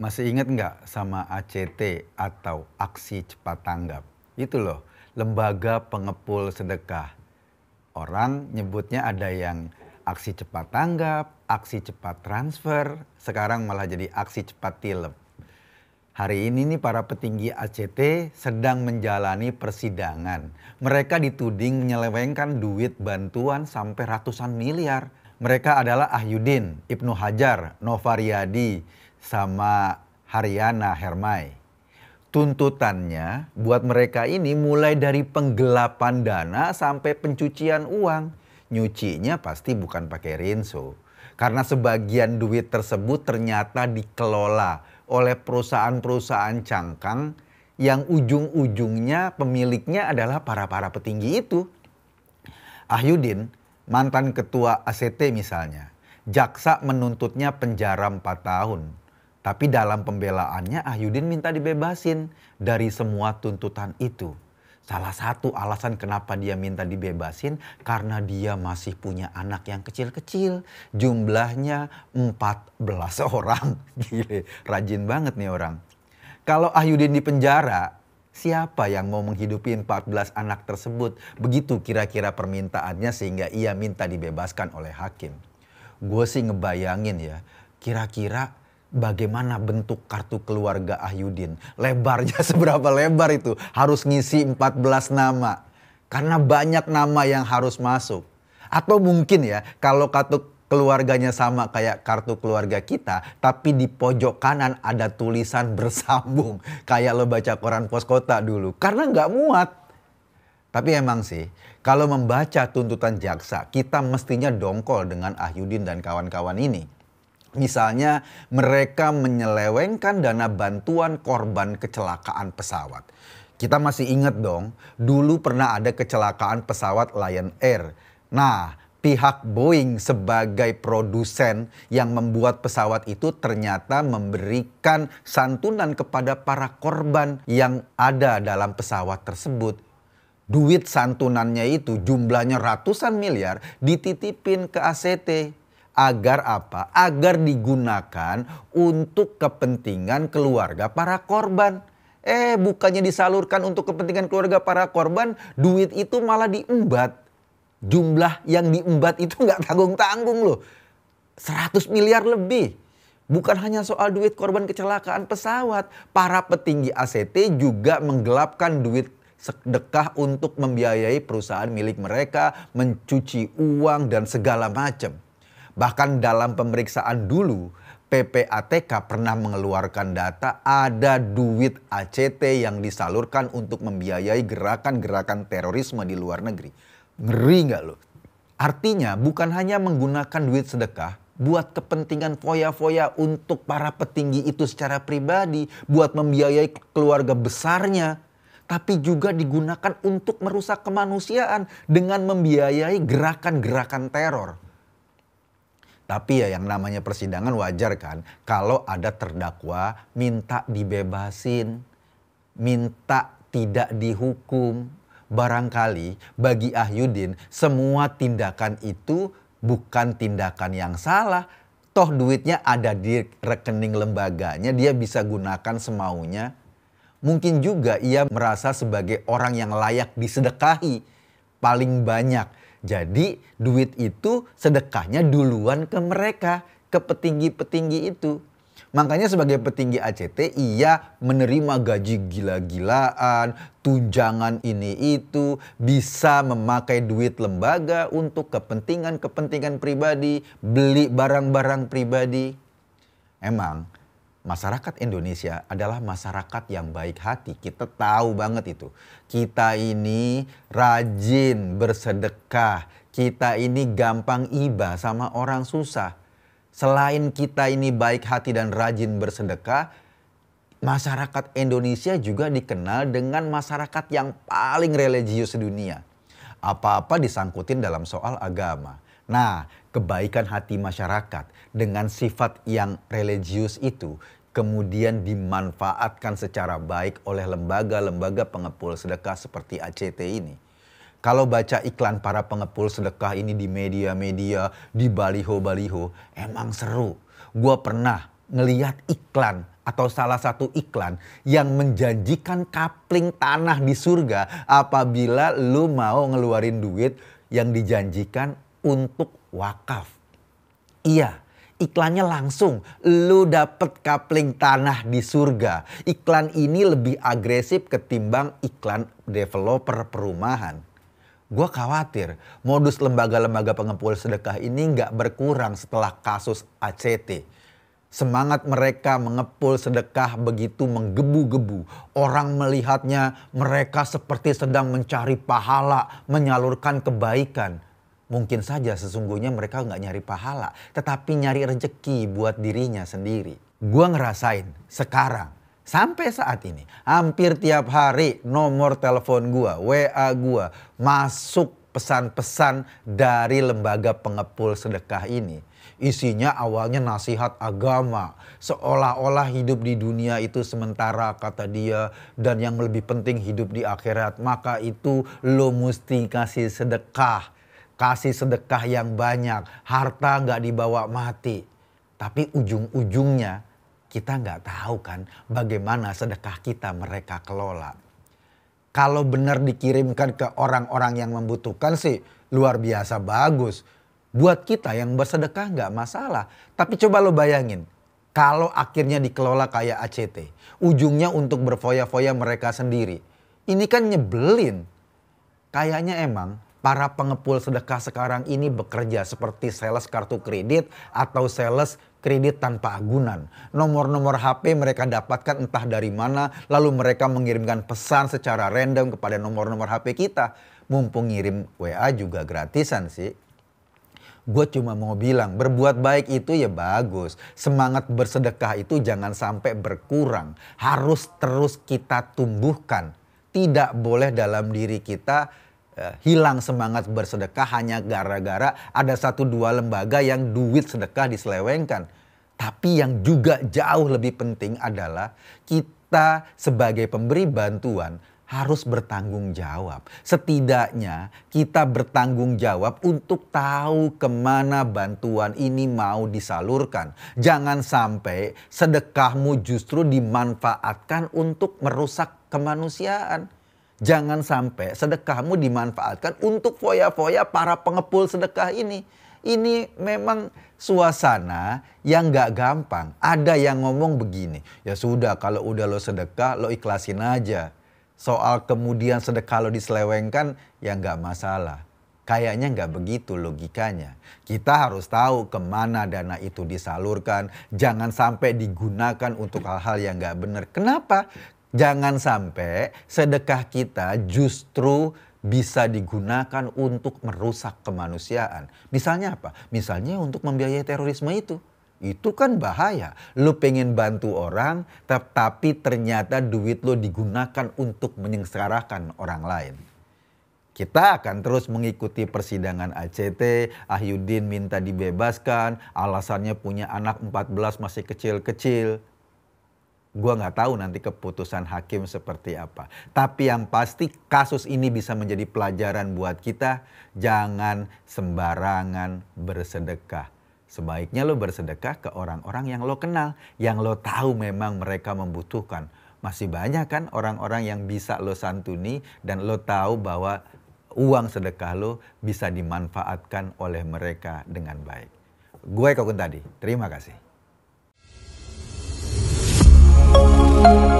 Masih ingat nggak sama ACT atau Aksi Cepat Tanggap? Itu loh, Lembaga Pengepul Sedekah. Orang nyebutnya ada yang aksi cepat tanggap, aksi cepat transfer, sekarang malah jadi aksi cepat tilep. Hari ini nih para petinggi ACT sedang menjalani persidangan. Mereka dituding menyelewengkan duit bantuan sampai ratusan miliar. Mereka adalah Ahyudin, Ibnu Hajar, Novariadi, sama Haryana Hermai. Tuntutannya buat mereka ini mulai dari penggelapan dana sampai pencucian uang nyucinya pasti bukan pakai rinso. Karena sebagian duit tersebut ternyata dikelola oleh perusahaan-perusahaan cangkang yang ujung-ujungnya pemiliknya adalah para-para petinggi itu. Ahyudin, mantan ketua ACT misalnya, jaksa menuntutnya penjara 4 tahun. Tapi dalam pembelaannya Ahyudin minta dibebasin dari semua tuntutan itu. Salah satu alasan kenapa dia minta dibebasin karena dia masih punya anak yang kecil-kecil. Jumlahnya 14 orang. Gile, rajin banget nih orang. Kalau Ahyudin di penjara, Siapa yang mau menghidupi 14 anak tersebut? Begitu kira-kira permintaannya sehingga ia minta dibebaskan oleh hakim. Gue sih ngebayangin ya, kira-kira bagaimana bentuk kartu keluarga Ahyudin. Lebarnya seberapa lebar itu. Harus ngisi 14 nama. Karena banyak nama yang harus masuk. Atau mungkin ya, kalau kartu keluarganya sama kayak kartu keluarga kita, tapi di pojok kanan ada tulisan bersambung. Kayak lo baca koran pos kota dulu. Karena nggak muat. Tapi emang sih, kalau membaca tuntutan jaksa, kita mestinya dongkol dengan Ahyudin dan kawan-kawan ini. Misalnya, mereka menyelewengkan dana bantuan korban kecelakaan pesawat. Kita masih ingat dong, dulu pernah ada kecelakaan pesawat Lion Air. Nah, pihak Boeing sebagai produsen yang membuat pesawat itu ternyata memberikan santunan kepada para korban yang ada dalam pesawat tersebut duit santunannya itu jumlahnya ratusan miliar dititipin ke ACT Agar apa? Agar digunakan untuk kepentingan keluarga para korban. Eh, bukannya disalurkan untuk kepentingan keluarga para korban, duit itu malah diembat. Jumlah yang diembat itu nggak tanggung-tanggung loh. 100 miliar lebih. Bukan hanya soal duit korban kecelakaan pesawat, para petinggi ACT juga menggelapkan duit sedekah untuk membiayai perusahaan milik mereka, mencuci uang dan segala macam. Bahkan dalam pemeriksaan dulu, PPATK pernah mengeluarkan data ada duit ACT yang disalurkan untuk membiayai gerakan-gerakan terorisme di luar negeri. Ngeri nggak loh? Artinya bukan hanya menggunakan duit sedekah, buat kepentingan foya-foya untuk para petinggi itu secara pribadi, buat membiayai keluarga besarnya, tapi juga digunakan untuk merusak kemanusiaan dengan membiayai gerakan-gerakan teror. Tapi ya yang namanya persidangan wajar kan kalau ada terdakwa minta dibebasin, minta tidak dihukum. Barangkali bagi Ahyudin semua tindakan itu bukan tindakan yang salah. Toh duitnya ada di rekening lembaganya, dia bisa gunakan semaunya. Mungkin juga ia merasa sebagai orang yang layak disedekahi paling banyak jadi duit itu sedekahnya duluan ke mereka, ke petinggi-petinggi itu. Makanya sebagai petinggi ACT ia menerima gaji gila-gilaan, tunjangan ini itu, bisa memakai duit lembaga untuk kepentingan-kepentingan pribadi, beli barang-barang pribadi. Emang masyarakat Indonesia adalah masyarakat yang baik hati. Kita tahu banget itu. Kita ini rajin bersedekah. Kita ini gampang iba sama orang susah. Selain kita ini baik hati dan rajin bersedekah, masyarakat Indonesia juga dikenal dengan masyarakat yang paling religius dunia. Apa-apa disangkutin dalam soal agama. Nah, kebaikan hati masyarakat dengan sifat yang religius itu kemudian dimanfaatkan secara baik oleh lembaga-lembaga pengepul sedekah seperti ACT ini. Kalau baca iklan para pengepul sedekah ini di media-media, di baliho-baliho, emang seru. Gua pernah ngeliat iklan atau salah satu iklan yang menjanjikan kapling tanah di surga apabila lu mau ngeluarin duit yang dijanjikan untuk wakaf. Iya, iklannya langsung. Lu dapet kapling tanah di surga. Iklan ini lebih agresif ketimbang iklan developer perumahan. Gua khawatir modus lembaga-lembaga pengumpul sedekah ini nggak berkurang setelah kasus ACT. Semangat mereka mengepul sedekah begitu menggebu-gebu. Orang melihatnya mereka seperti sedang mencari pahala, menyalurkan kebaikan Mungkin saja sesungguhnya mereka nggak nyari pahala, tetapi nyari rezeki buat dirinya sendiri. Gua ngerasain sekarang sampai saat ini hampir tiap hari nomor telepon gua, WA gua masuk pesan-pesan dari lembaga pengepul sedekah ini. Isinya awalnya nasihat agama, seolah-olah hidup di dunia itu sementara kata dia dan yang lebih penting hidup di akhirat. Maka itu lo mesti kasih sedekah kasih sedekah yang banyak, harta nggak dibawa mati. Tapi ujung-ujungnya kita nggak tahu kan bagaimana sedekah kita mereka kelola. Kalau benar dikirimkan ke orang-orang yang membutuhkan sih luar biasa bagus. Buat kita yang bersedekah nggak masalah. Tapi coba lo bayangin, kalau akhirnya dikelola kayak ACT, ujungnya untuk berfoya-foya mereka sendiri. Ini kan nyebelin. Kayaknya emang para pengepul sedekah sekarang ini bekerja seperti sales kartu kredit atau sales kredit tanpa agunan. Nomor-nomor HP mereka dapatkan entah dari mana, lalu mereka mengirimkan pesan secara random kepada nomor-nomor HP kita. Mumpung ngirim WA juga gratisan sih. Gue cuma mau bilang, berbuat baik itu ya bagus. Semangat bersedekah itu jangan sampai berkurang. Harus terus kita tumbuhkan. Tidak boleh dalam diri kita Ya, hilang semangat bersedekah hanya gara-gara ada satu dua lembaga yang duit sedekah diselewengkan. Tapi yang juga jauh lebih penting adalah kita sebagai pemberi bantuan harus bertanggung jawab. Setidaknya kita bertanggung jawab untuk tahu kemana bantuan ini mau disalurkan. Jangan sampai sedekahmu justru dimanfaatkan untuk merusak kemanusiaan. Jangan sampai sedekahmu dimanfaatkan untuk foya-foya para pengepul sedekah ini. Ini memang suasana yang gak gampang. Ada yang ngomong begini, ya sudah kalau udah lo sedekah lo ikhlasin aja. Soal kemudian sedekah lo diselewengkan ya gak masalah. Kayaknya nggak begitu logikanya. Kita harus tahu kemana dana itu disalurkan. Jangan sampai digunakan untuk hal-hal yang nggak benar. Kenapa? Jangan sampai sedekah kita justru bisa digunakan untuk merusak kemanusiaan. Misalnya apa? Misalnya untuk membiayai terorisme itu. Itu kan bahaya. Lu pengen bantu orang, tapi ternyata duit lu digunakan untuk menyengsarakan orang lain. Kita akan terus mengikuti persidangan ACT, Ahyudin minta dibebaskan, alasannya punya anak 14 masih kecil-kecil Gua nggak tahu nanti keputusan hakim seperti apa. Tapi yang pasti kasus ini bisa menjadi pelajaran buat kita. Jangan sembarangan bersedekah. Sebaiknya lo bersedekah ke orang-orang yang lo kenal, yang lo tahu memang mereka membutuhkan. Masih banyak kan orang-orang yang bisa lo santuni dan lo tahu bahwa uang sedekah lo bisa dimanfaatkan oleh mereka dengan baik. Gue Kokun tadi, terima kasih. oh.